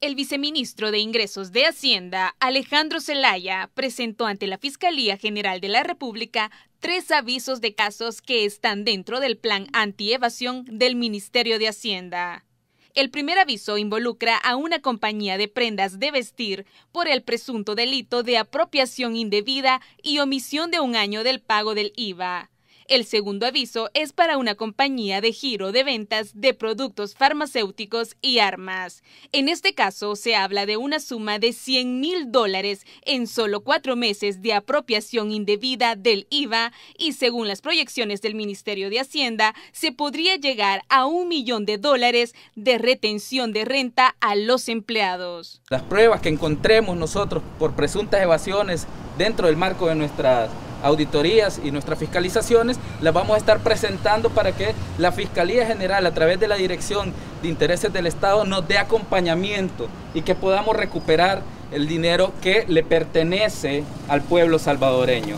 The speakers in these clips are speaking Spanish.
El viceministro de Ingresos de Hacienda, Alejandro Zelaya, presentó ante la Fiscalía General de la República tres avisos de casos que están dentro del plan anti-evasión del Ministerio de Hacienda. El primer aviso involucra a una compañía de prendas de vestir por el presunto delito de apropiación indebida y omisión de un año del pago del IVA. El segundo aviso es para una compañía de giro de ventas de productos farmacéuticos y armas. En este caso se habla de una suma de 100 mil dólares en solo cuatro meses de apropiación indebida del IVA y según las proyecciones del Ministerio de Hacienda se podría llegar a un millón de dólares de retención de renta a los empleados. Las pruebas que encontremos nosotros por presuntas evasiones dentro del marco de nuestras auditorías y nuestras fiscalizaciones, las vamos a estar presentando para que la Fiscalía General, a través de la Dirección de Intereses del Estado, nos dé acompañamiento y que podamos recuperar el dinero que le pertenece al pueblo salvadoreño.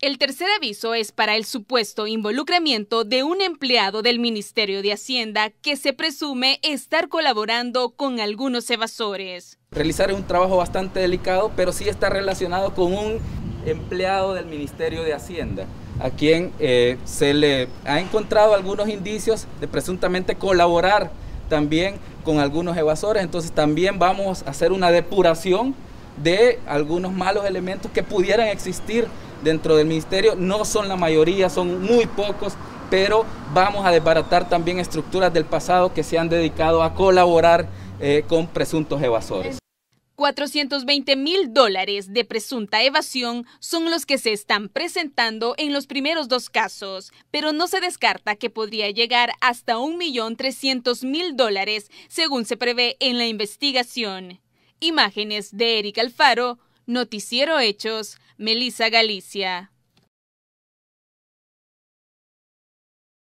El tercer aviso es para el supuesto involucramiento de un empleado del Ministerio de Hacienda que se presume estar colaborando con algunos evasores. Realizar un trabajo bastante delicado, pero sí está relacionado con un empleado del Ministerio de Hacienda, a quien eh, se le ha encontrado algunos indicios de presuntamente colaborar también con algunos evasores. Entonces también vamos a hacer una depuración de algunos malos elementos que pudieran existir dentro del ministerio. No son la mayoría, son muy pocos, pero vamos a desbaratar también estructuras del pasado que se han dedicado a colaborar eh, con presuntos evasores. 420 mil dólares de presunta evasión son los que se están presentando en los primeros dos casos, pero no se descarta que podría llegar hasta 1.300.000 dólares, según se prevé en la investigación. Imágenes de Eric Alfaro, Noticiero Hechos, Melissa Galicia.